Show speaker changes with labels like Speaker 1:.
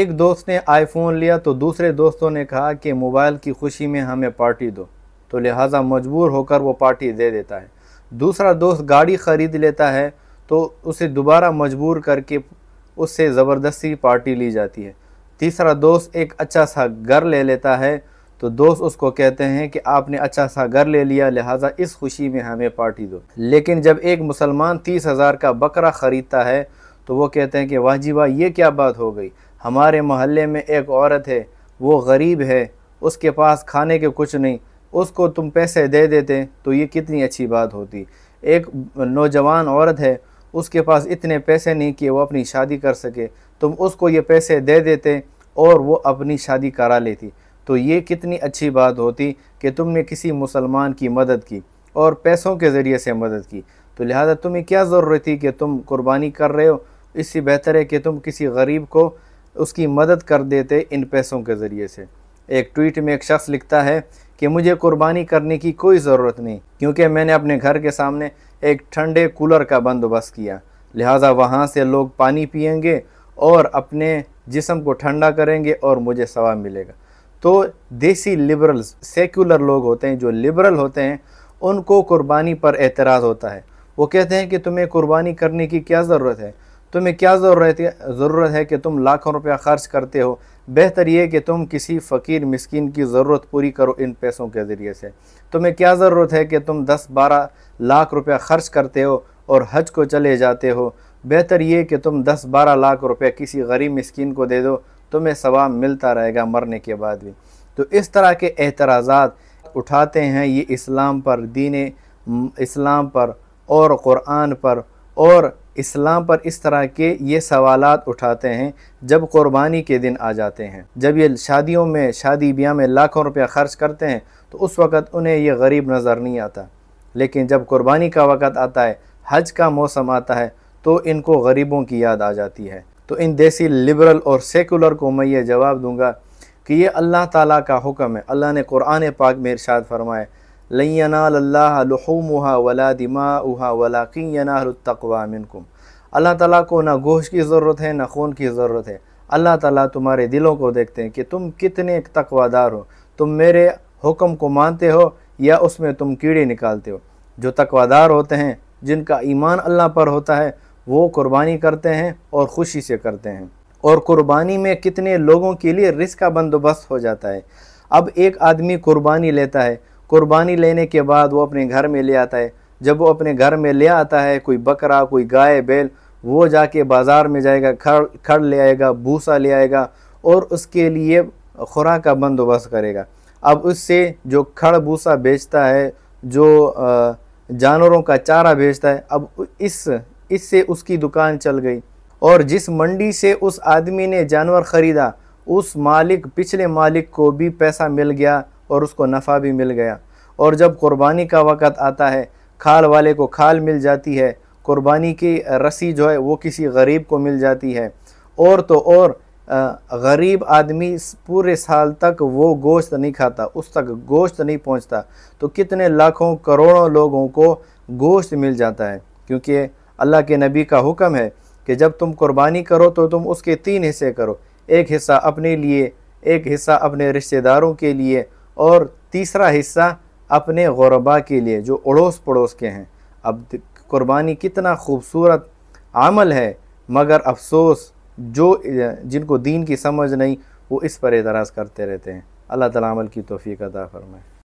Speaker 1: एक दोस्त ने आईफोन लिया तो दूसरे दोस्तों ने कहा कि मोबाइल की खुशी में हमें पार्टी दो तो लिहाजा मजबूर होकर वो पार्टी दे देता है दूसरा दोस्त गाड़ी ख़रीद लेता है तो उसे दोबारा मजबूर करके उससे ज़बरदस्ती पार्टी ली जाती है तीसरा दोस्त एक अच्छा सा घर ले लेता है तो दोस्त उसको कहते हैं कि आपने अच्छा सा घर ले लिया लिहाजा इस खुशी में हमें पार्टी दो लेकिन जब एक मुसलमान तीस हज़ार का बकरा ख़रीदता है तो वो कहते हैं कि वाह जी वाह ये क्या बात हो गई हमारे मोहल्ले में एक औरत है वो गरीब है उसके पास खाने के कुछ नहीं उसको तुम पैसे दे देते तो ये कितनी अच्छी बात होती एक नौजवान औरत है उसके पास इतने पैसे नहीं कि वो अपनी शादी कर सके तुम उसको ये पैसे दे देते और वो अपनी शादी करा लेती तो ये कितनी अच्छी बात होती कि तुमने किसी मुसलमान की मदद की और पैसों के ज़रिए से मदद की तो लिहाजा तुम्हें क्या ज़रूरत थी कि तुम कुर्बानी कर रहे हो इससे बेहतर है कि तुम किसी गरीब को उसकी मदद कर देते इन पैसों के ज़रिए से एक ट्वीट में एक शख्स लिखता है कि मुझे कुर्बानी करने की कोई ज़रूरत नहीं क्योंकि मैंने अपने घर के सामने एक ठंडे कूलर का बंदोबस्त किया लिहाजा वहाँ से लोग पानी पियेंगे और अपने जिसम को ठंडा करेंगे और मुझे सवाब मिलेगा तो देसी लिबरल्स सेकुलर लोग होते हैं जो लिबरल होते हैं उनको कुर्बानी पर एतराज़ होता है वो कहते हैं कि तुम्हें कुर्बानी करने की क्या ज़रूरत है तुम्हें क्या ज़रूरत है ज़रूरत है कि तुम लाखों रुपया ख़र्च करते हो बेहतर ये कि तुम किसी फ़कीर मस्किन की ज़रूरत पूरी करो इन पैसों के ज़रिए से तुम्हें क्या ज़रूरत है कि तुम दस बारह लाख रुपया ख़र्च करते हो और हज को चले जाते हो बेहतर ये कि तुम दस बारह लाख रुपया किसी गरीब मस्किन को दे दो तुम्हें सवाब मिलता रहेगा मरने के बाद भी तो इस तरह के एतराज़ात उठाते हैं ये इस्लाम पर दीन इस्लाम पर और क़ुरान पर और इस्लाम पर इस तरह के ये सवाल उठाते हैं जब क़ुरबानी के दिन आ जाते हैं जब ये शादियों में शादी ब्याह में लाखों रुपया ख़र्च करते हैं तो उस वक़्त उन्हें ये गरीब नज़र नहीं आता लेकिन जब क़ुरबानी का वक़्त आता है हज का मौसम आता है तो इनको गरीबों की याद आ जाती है तो इन देसी लिबरल और सेकुलर को मैं ये जवाब दूँगा कि ये अल्लाह ताला का हुक्म है अल्लाह ने कुरान पाक में इरशाद फरमाया लैना लहूमहा वला दिमा उहा वला किन्नातवा अल्लाह ताला को ना गोश की ज़रूरत है ना खून की ज़रूरत है अल्लाह ताला तुम्हारे दिलों को देखते हैं कि तुम कितने तकवादार हो तुम मेरे हुक्म को मानते हो या उसमें तुम कीड़े निकालते हो जो तकवादार होते हैं जिनका ईमान अल्लाह पर होता है वो कुर्बानी करते हैं और ख़ुशी से करते हैं और कुर्बानी में कितने लोगों के लिए रिस्क का बंदोबस्त हो जाता है अब एक आदमी कुर्बानी लेता है कुर्बानी लेने के बाद वो अपने घर में ले आता है जब वो अपने घर में ले आता है कोई बकरा कोई गाय बैल वो जाके बाज़ार में जाएगा खड़ खड़ ले आएगा भूसा ले आएगा और उसके लिए खुराक का बंदोबस्त करेगा अब उससे जो खड़ भूसा बेचता है जो जानवरों का चारा बेचता है अब इस इससे उसकी दुकान चल गई और जिस मंडी से उस आदमी ने जानवर ख़रीदा उस मालिक पिछले मालिक को भी पैसा मिल गया और उसको नफ़ा भी मिल गया और जब कुर्बानी का वक़्त आता है खाल वाले को खाल मिल जाती है कुर्बानी की रसी जो है वो किसी गरीब को मिल जाती है और तो और गरीब आदमी पूरे साल तक वो गोश्त नहीं खाता उस तक गोश्त नहीं पहुंचता तो कितने लाखों करोड़ों लोगों को गोश्त मिल जाता है क्योंकि अल्लाह के नबी का हुक्म है कि जब तुम कुर्बानी करो तो तुम उसके तीन हिस्से करो एक हिस्सा अपने लिए एक हिस्सा अपने रिश्तेदारों के लिए और तीसरा हिस्सा अपने गरबा के लिए जो अड़ोस पड़ोस के हैं अब कुर्बानी कितना खूबसूरत अमल है मगर अफसोस जो जिनको दीन की समझ नहीं वो इस पर एतराज़ करते रहते हैं अल्लाह ताला अमल की तोफ़ी का फरमाए